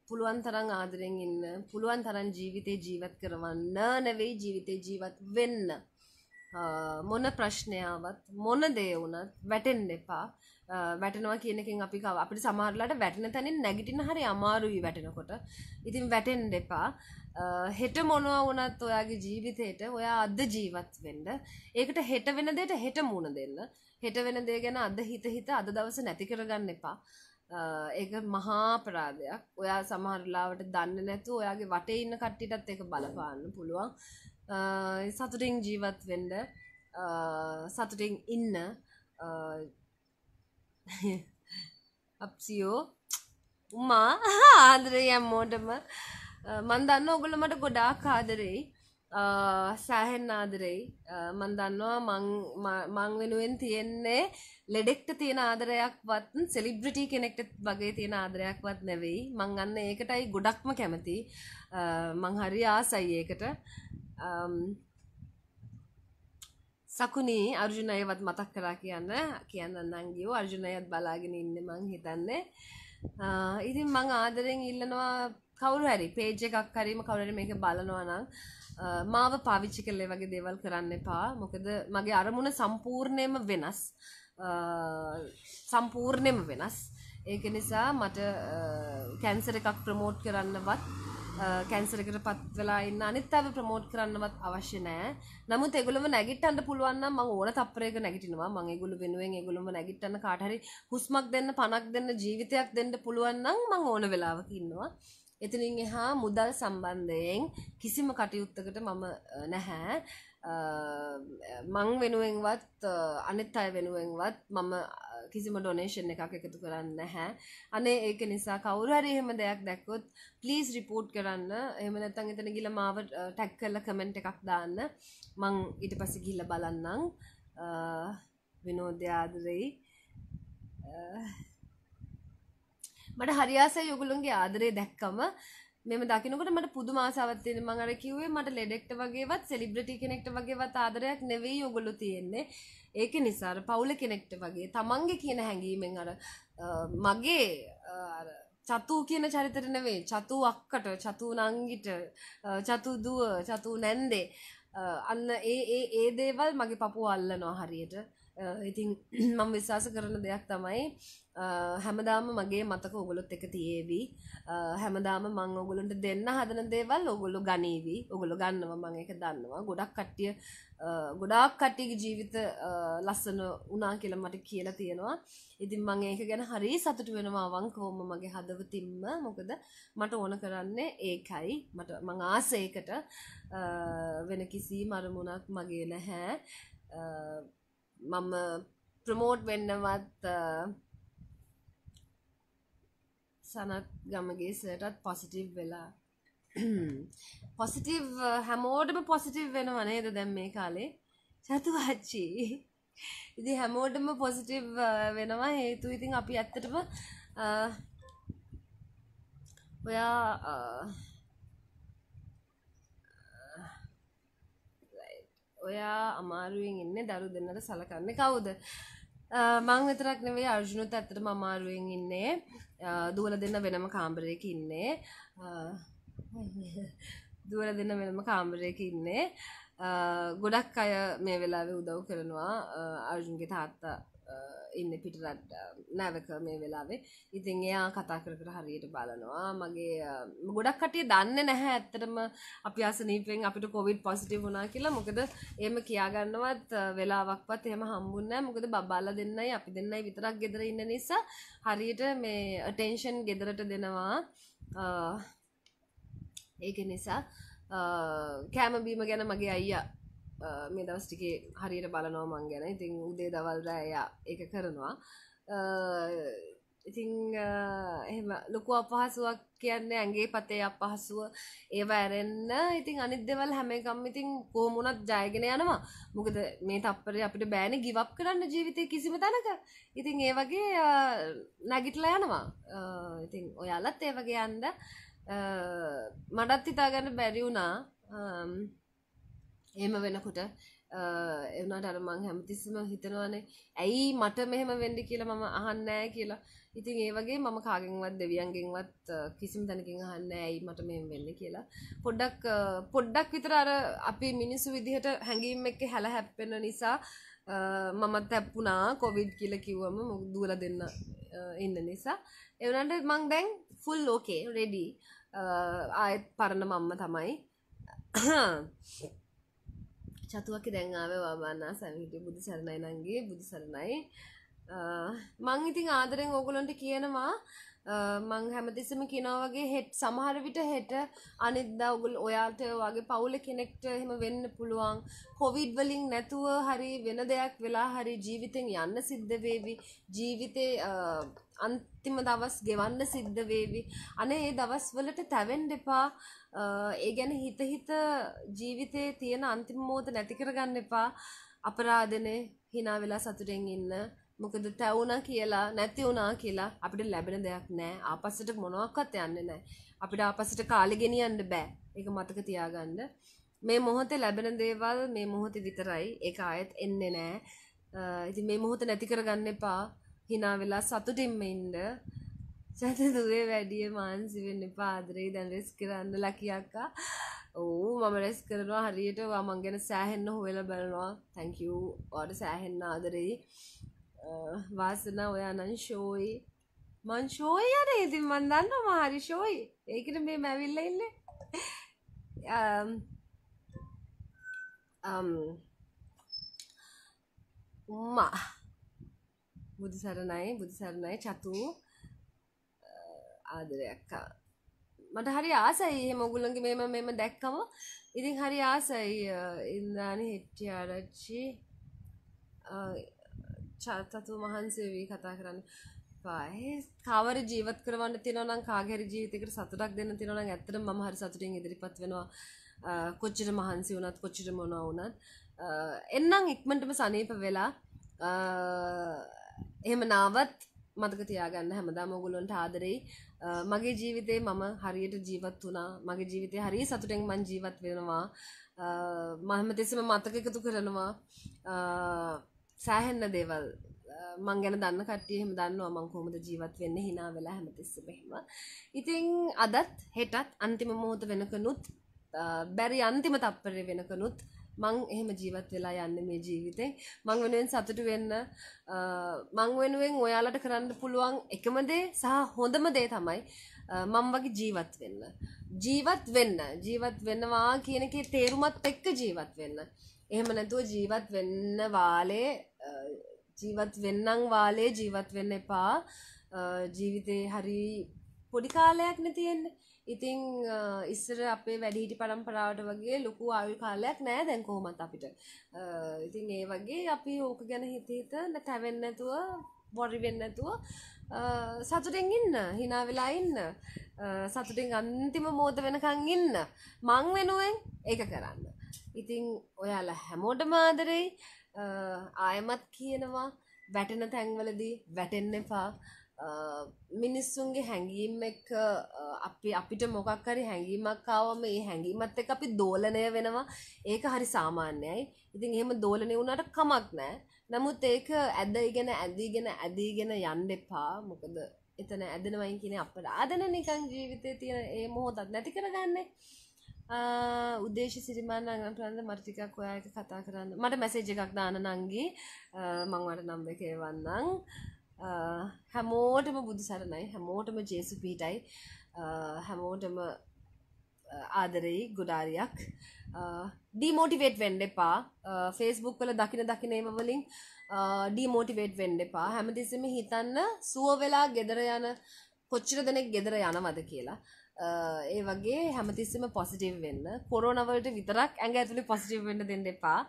පුළුවන් තරන් ආදරෙන් ඉන්න පුළුවන් තරන් ජීවිතේ ජීවත් කරවන්න නෙවෙයි ජීවිතේ ජීවත් වෙන්න මොන ප්‍රශ්නයාවත් මොන දේ වුණත් වැටෙන් එපා වැටනවා කියනකින් අපි අපිට සමහරලාට වැටෙන තැනින් නැගිටින හරි අමාරුයි වැටෙනකොට ඉතින් වැටෙන් දෙපා හෙට මොනවා වුණත් ඔයාගේ ජීවිතයට ඔයා අද ජීවත් වෙන්න ඒකට හෙට වෙන දෙයට හෙට මුණ දෙන්න හෙට වෙන දේ ගැන අද හිත හිත අද දවස නැති කරගන්න එපා ඒක මහාපරාධයක් ඔයා සමහරලාවට දන්න නැතු ඔයාගේ වට ඉන්න කට්ටිටත් එක බලපාන්න පුළුවන් සතුටින් ජීවත් වෙන්ඩ සතුටින් ඉන්න අප්සියෝ උමා ආදරය ඇම්මෝටම මන්දන්න ඔගුල මට ගොඩාක් ආදරෙයි සෑහෙන් ආදරෙයි මන් දන්නවා මං වෙනුවෙන් තියෙන්නේ ලෙඩෙක්ට තියෙන ආදරයක් වත් සෙලිබ්‍රිටි කෙනෙක්ට වගේ තියෙන ආදරයක් වත් නැවෙයි මං අන්න ඒකටයි ගොඩක්ම කැමති මං හරි ආසයි ඒකට සකුණී අර්ජුනයවත් මතක් කරා කියන්න කියන්න නංගියෝ අර්ජුනයත් බලාගෙන ඉන්න මං හිතන්නේ ඉතින් මං ආදරෙන් ඉල්ලනවා කවුරු හරි පේජ එකක් හරීම කවුරට මේක බලනවා නම් මාව පාවිච්චි කළේ වගේ දේවල් කරන්න එපා. මොකද මගේ අරමුණ සම්පූර්ණයෙන්ම වෙනස්. සම්පූර්ණයෙන්ම වෙනස්. ඒක නිසා මට කැන්සර් එකක් ප්‍රමෝට් කරන්නවත් කැන්සර් එකට පත් වෙලා ඉන්න අනිත් අයව ප්‍රමෝට් කරන්නවත් අවශ්‍ය නැහැ. නමුත් ඒගොල්ලොම නැගිටන්න පුළුවන් නම් මම ඕන තප්පරයක නැගිටිනවා. මම ඒගොල්ලෝ වෙනුවෙන් ඒගොල්ලොම නැගිටන්න කාට හරි හුස්මක් දෙන්න, පණක් දෙන්න, ජීවිතයක් දෙන්න පුළුවන් නම් මම ඕන වෙලාවක ඉන්නවා. එතනින් එහා මුදල් සම්බන්ධයෙන් කිසිම කටයුත්තකට මම නැහැ. මං වෙනුවෙන්වත් අනිත් අය වෙනුවෙන්වත් මම කිසිම ඩොනේෂන් එකක් එකතු කරන්න නැහැ. අනේ ඒක නිසා කවුරු හරි එහෙම දෙයක් දැක්කොත් ප්ලීස් රිපෝට් කරන්න. එහෙම නැත්නම් එතන ගිහලා මාව ටැග් කරලා කමෙන්ට් එකක් දාන්න. මං ඊට පස්සේ ගිහලා බලන්නම්. විනෝදේ ආදරෙයි. මට හරියාසයි යොගුලුන්ගේ ආදරේ දැක්කම මෙම දකිනකට මට පුදු මාසාවත්තියෙන මඟර කිවේ මට ලෙඩෙක්ට වගේවත් සෙලිබ්‍රටි කෙනෙක්ට වගේවත් ආදරයක් නෙවෙයි යොගොලු තියෙන්නේ ඒක නිසාර පවුල කෙනෙක්ට වගේ තමන්ගේ කියන හැඟීමෙන් අර මගේ චතු කියන චරිතර නෙවේ චතු අක්කට චතු නංගිට චතු දුව චතු නැන්දේ අන්න ඒ ඒ ඒ දේවල් මගේ පපු අල්ලනවා හරියට ඉතින් මම විශ්වාස කරන දෙයක් තමයි හැමදාම මගේ මතක ඔගොලොත් එක තියේවි හැමදාම මං ඔගොලන්ට දෙන්න හදන දේවල් ඔගොල්ලු ගනීවි ඔගොලු ගන්නවා මං එක දන්නවා ගොඩක් කට්ටිය ගොඩාක් කට්ටියගේ ජීවිත ලස්සන වුණා කියලා මට කියලා තියෙනවා ඉතින් මං ඒක ගැන හරි සතුටු වෙනවා අවංකවම මගේ හදවතින්ම මොකද මට ඕන කරන්නේ ඒකයි මට මං ආස ඒකට වෙන කිසිම අරමුණක් මගේ නැහැ මම ප්‍රමෝට් වෙන්නවත් සනත් ගමගේ සටත් පොසිටව් වෙලා පොසිටව් හැමෝටම පොසිටව් වෙන වනේද දැම් මේ කාලේ චතු වච්චි ඉදි හැමෝටම පොසිටව් වෙනවා හේතු ඉතින් අපි ඇත්තටම ඔයා ඔයා අමාරුවෙන් ඉන්න දරු දෙන්නට සලකන්න කවුද මං විතරක් නෙවේ අර්ජුනුත් ඇත්තටම අමාරුවෙන් ඉන්නේ දුවල දෙන්න වෙනම කාම්බරයක ඉන්නේ දුවල දෙන්න වෙනම කාම්බරයක ඉන්නේ ගොඩක් අය මේ වෙලාවේ උදව් කරනවා අර්ජුන්ගේ තාත්තා ඉන්න පිටරට නැවක මේ වෙලාවේ ඉතින් එයා කතා කර කර හරියට බලනවා මගේ ගොඩක් කටිය දන්න නැහැ ඇත්තටම අපි අසනීපෙන් අපිට කොවිඩ් පොසිටිව් වුණා කියලා මොකද එහෙම කියාගන්නවත් වෙලාවක්වත් එහෙම හම්බුන්නේ නැහැ මොකද බබාලා දෙන්නයි අපි දෙන්නයි විතරක් ගෙදර ඉන්න නිසා හරියට මේ අටෙන්ෂන් ගෙදරට දෙනවා ඒක නිසා කෑමබීම ගැන මගේ අයිය මේ දවස්ටිකේ හරියට බලනෝ මං ගැන ඉතින් උදේ දවල්දෑයා එක කරනවා ඉතිං එම ලොකු අපහසුවක් කියන්නේ ඇගේ පතේ අපහසුව ඒව ඇරෙන්න්න ඉතින් අනිත් දෙවල් හැමකම් ඉතින් කෝමුණත් ජයගෙන යනවා මොකද මේ තප්පර අපිට බෑන ගිවක් කරන්න ජීවිතය කිසිම තැනක ඉතිං ඒ වගේ නැගිටලා යනවා ඉතිං ඔයාලත් ඒ වගේ යන්ද මටත් හිතාගන්න බැරිවුණා එහෙම වෙනකොට එවනට අර මං හැමතිස්සම හිතනවානේ ඇයි මට මෙහෙම වෙන්ඩි කියලා මම අහන්නෑ කියලා ඉතින් ඒ වගේ මම කාගෙන්වත් දෙවියන්ගෙන්වත් කිසිම තැනකින් අහන්න ඇයි මට මෙම වෙන්න කියලා පොඩ්ඩක් පොඩ්ඩක් විතර අර අපි මිනිස්සු විදිහට හැඟීම් එක හැල හැප්පෙන නිසා මමත් තැප්පුනා කොවිඩ් කියල කිව්වම මුක් දූල දෙන්න ඉන්න නිසා එවනට මං දැන් ෆුල් ලෝකේ රෙඩි ආයත් පරණ මම්ම තමයි චතුවකි දැන්ආාව වාබන්නා සැමිට බුදු සරණයි නන්ගේ බුදු සරණයි මං ඉතින් ආදරෙන් ඕගොලොන්ට කියනවා මං හැමතිස්සම කියනවා වගේ හෙට් සමහර විට හෙට අනිද්දා ඔගොල්ල ඔයාට වගේ පවුල කෙනෙක්ට එහෙම වෙන්න පුළුවන් කොවිඩ් වලින් නැතුව හරි වෙන දෙයක් වෙලා හරි ජීවිතෙන් යන්න සිද්ධ වේවි ජීවිතේ අන්තිම දවස් ගෙවන්න සිද්ධ වේවි අනේ ඒ දවස් වලට තැවෙන්න එපා ඒ ගැන හිත හිත ජීවිතේ තියෙන අන්තිම මොහොත නැති කරගන්න එපා අපරාධනේ hina වෙලා සතුටෙන් ඉන්න මොකද තැවුණ කියලා නැති වුණා කියලා අපිට ලැබෙන දෙයක් නෑ ආපස්සට මොනවක්වත් යන්නේ නෑ අපිට ආපස්සට කාලෙ ගෙනියන්න බෑ ඒක මතක තියාගන්න මේ මොහොතේ ලැබෙන දේවල් මේ මොහොතේ විතරයි ඒක ආයෙත් එන්නේ නෑ ඉතින් මේ මොහොත නැති කරගන්න එපා hina වෙලා සතුටින්ම ඉන්න සතුට දුවේ වැඩිය මාන්සි වෙන්න එපා ආදරේ දැන් රෙස් කරන්න ලකී අක්කා ඕ මම රෙස් කරනවා හරියට මං ගැන සෑහෙන්න හොයලා බලනවා thank you ඔයාලට සෑහෙන්න ආදරේ වාසනා ඔයා නන් ෂෝයි මං ෂෝයි අර ඉතින් මන් දන්නවා මම හරි ෂෝයි ඒකට මේ මැවිල්ලා ඉන්නේ um උම්මා බුදු සරණයි බුදු සරණයි චතු ආදරයක් මට හරි ආසයි එහෙම ඔගොල්ලන්ගේ මේම මේම දැක්කම ඉතින් හරි ආසයි ඉන්දානි හෙට්ටිආරච්චි චර්තතු වහන්සේ කතා කරන්න පායි කවර ජීවත් කරවන්න තියෙනවා නම් කාගේරි ජීවිතයකට සතුටක් දෙන්න තියෙනවා නම් ඇත්තටම මම හරි සතුටින් ඉදිරිපත් වෙනවා කොච්චර මහන්සි වුණත් කොච්චර මොනවා වුණත් එන්නම් ඉක්මනටම සනීප වෙලා එහෙම නාවත් මතක තියාගන්න හැමදාම ඔයගොල්ලන්ට ආදරෙයි මගේ ජීවිතේ මම හරියට ජීවත් වුණා මගේ ජීවිතේ හරිය සතුටෙන් මං ජීවත් වෙනවා මම හැමතිස්සෙම මතක එකතු කරනවා සෑහෙන්න දේවල් මං ගැන දන්න කට්ටියහෙම දන්නවා මං කොහොමද ජීවත් වෙන්න හිනා වෙලා හැමතිස්සෙම එහෙම. ඉතින් අදත් හෙටත් අන්තිම මොහොත වෙනකනුත් බැරි අන්තිම තප්පරේ වෙනකනුත් මං එහෙම ජීවත් වෙලා යන්න මේ ජීවිතේ මං වෙනුවෙන් සතුටු වෙන්න මං වෙනුවෙන් ඔයාලට කරන්න පුළුවන් එකම දේ සහ හොඳම දේ තමයි මම වගේ ජීවත් වෙන්න ජීවත් වෙන්න ජීවත් වෙනවා කියන එකේ තේරුමත් එක්ක ජීවත් වෙන්න එහෙම නැතුව ජීවත් වෙන්න වාලේ ජීවත් වෙන්නම් වාලේ ජීවත් වෙන්න එපා ජීවිතේ හරි පොඩි කාලයක් නැතියෙන්න ඉතිං ඉස්සර අපේ වැඩිහිටි පරම්පරාවට වගේ ලොකු ආයු කාලයක් නෑ දැන් කොහොමත් අපිට ඉතින් ඒ වගේ අපි ඕක ගැන හිතහිත තැවෙන්නතුව බොරි වෙන්නතුව සතුටෙන් ඉන්න හිනා වෙලා ඉන්න සතුටෙන් අන්තිම මෝත වෙනකං ඉන්න මං වෙනුවෙන් ඒක කරන්න ඉතිං ඔයාලා හැමෝටම ආදරෙයි ආයමත් කියනවා වැටෙන තැන්වලදී වැටෙන්න එපා මිනිස්සුන්ගේ හැඟීම් එක අපි අපිට මොකක් හරි හැඟීමක් ආවම ඒ හැඟීමත් එක්ක අපි දෝලණය වෙනවා ඒක හරි සාමාන්‍යයි ඉතින් එහෙම දෝලණය වුණාට කමක් නැහැ නමුත් ඒක ඇදගෙන ඇදීගෙන ඇදීගෙන යන්න එපා මොකද එතන ඇදෙනවයි කියන්නේ අපරාධන නිකන් ජීවිතේ තියෙන ඒ මොහොතත් නැති කරගන්නේ උදේශ සිරිමල් නගන ප්‍රන්ද මට ටිකක් ඔයා එක කතා කරන්න මට මැසේජ් එකක් දාන නංගි මංවට නම් එකේ වන්නම් හැමෝටම බුදු සරණයි හැමෝටම ජේසු පීටයි හැමෝටම ආදරෙයි ගොඩාරියක් ඩීමෝටිවේට් වෙන්ඩ එපා ෆේස්බුක් වල දකින දකිනේම වලින් ඩීමෝටිවේට් වෙන්ඩ එපා හැමතිස්සම හිතන්න සුව වෙලා ගෙදර යන කොච්චර දෙනෙක් ගෙදර යනවද කියලා ඒ වගේ හැමතිස්සම පොසිටව් වෙන්න කොරෝනවලට විතරක් ඇඟ ඇතුළි පොසිටව් වෙන්න දෙන්න එපා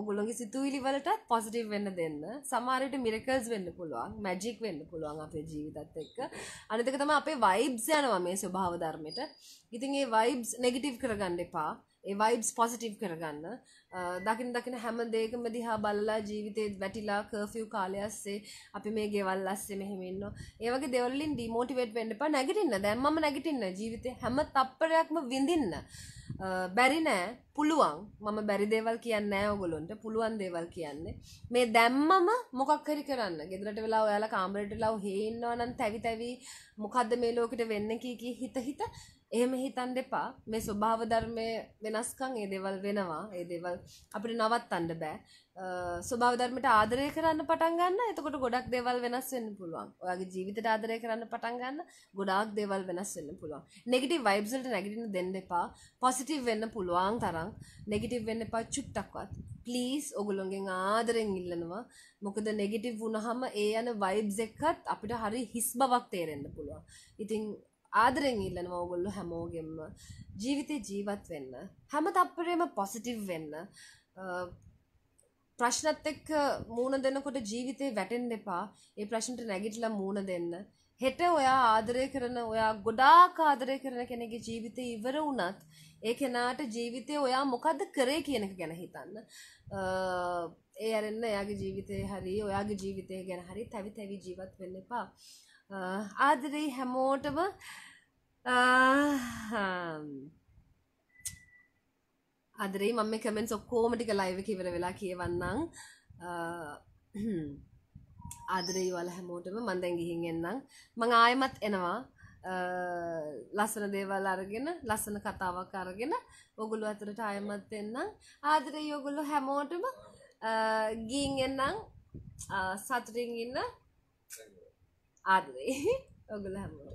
ඔගුලොගේ සිතුවිලි වලටත් පොසිටව් වෙන්න දෙන්න සමාරයට මිරකල්ස් වෙන්න පුළුවන් මැජික් වෙන්න පුළුවන් අපේ ජීවිතත් එක්ක අනතක තම අපේ වයිබ්ස් යනවා මේ ස්වභාව ධර්මයට ඉතින් ඒ වයිබ්ස් නෙගටිව් කරගන්න එපා ඒ වයිබ්ස් පොසිටව් කරගන්න දකින දකින හැම දෙයකම දිහා බලලා ජීවිතේ වැටිලා කර්ෆියු කාලය ඇස්සේ අපි මේ ගෙවල් ඇස්සේ මෙහෙම ඉන්නවා. ඒ වගේ දේවල් වලින් ඩිමෝටිවේට් වෙන්න එපා. නැගිටින්න. දැන් මම නැගිටින්න. ජීවිතේ හැම තප්පරයක්ම විඳින්න. බැරි නෑ. පුළුවන්. මම බැරි දේවල් කියන්නේ නෑ ඔයගොල්ලන්ට. පුළුවන් දේවල් කියන්නේ. මේ දැම්මම මොකක් හරි කරන්න. ගෙදරට වෙලා ඔයාලා කාමරේට වෙලා ඔහේ ඉන්නවා නම් තැවි තැවි මොකද්ද මේ ලෝකෙට වෙන්නේ කී කී හිත හිත එහෙම හිතන් දෙපා මේ ස්වභාව ධර්මය වෙනස්කං ඒ දෙවල් වෙනවා ඒ දෙවල් අපිට නවත් අන්න බෑ ස්වභාව ධර්මයට ආදරය කරන්න පටන් ගන්න එතකොට ගොඩක් දේවල් වෙනස් වෙන්න පුළුවන් ඔයාගේ ජීවිතයට ආදරය කරන්න පටන් ගන්න ගොඩාක් දේවල් වෙනස් වෙන්න පුළුවන් නෙගටිව් වයිබ්ස් වලට නැගිටින්න දෙන්න එපා පොසිටිව් වෙන්න පුළුවන් තරම් නෙගටිව් වෙන්න එපා චුට්ටක්වත් ප්ලීස් ඔගුලොන්ගෙන් ආදරෙන් ඉල්ලනවා මොකද නෙගටිව් වුණහම ඒ යන වයිබ්ස් එක්කත් අපිට හරි හිස් බවක් තේරෙන්න පුළුවන් ඉතින් ආදරෙන් ඉල්ලනවා ඔගොල්ලො හැමෝගෙන්ම ජීවිතය ජීවත් වෙන්න හැම තප්පරේම පොසිටිව් වෙන්න ප්‍රශ්නත් එක්ක මූුණ දෙන්නකොට ජීවිතය වැටෙන් දෙපා ඒ ප්‍රශ්නට නැගිටලා මූුණ දෙන්න හෙට ඔයා ආදරය කරන ඔයා ගොඩාක් ආදරය කරන කෙනෙගේ ජීවිතය ඉවර වුණත් ඒ කෙනාට ජීවිතය ඔයා මොකක්ද කරේ කියනක ගැන හිතන්න ඒ අරන්න එයාගේ ජීවිතය හරි ඔයාගේ ජීවිතය ගැන හරි තැවි තැවි ජීවත් වෙන්න එපා ආදරේ හැමෝටම අදරේ මම මේ කමෙන්ට්ස් ඔක්කොම ටික ලයිව් එකේ ඉවර වෙලා කියවන්නම් ආදරේ වල හැමෝටම මම දැන් ගිහින් එන්නම් මම ආයෙමත් එනවා ලස්සන දේවල් අරගෙන ලස්සන කතාවක් අරගෙන ඔගොල්ලෝ අතරට ආයෙමත් එන්නම් ආදරේ ඔයගොල්ලෝ හැමෝටම ගිහින් එන්නම් සතුටින් ඉන්න ಆದರೆ ಅವುಗಳು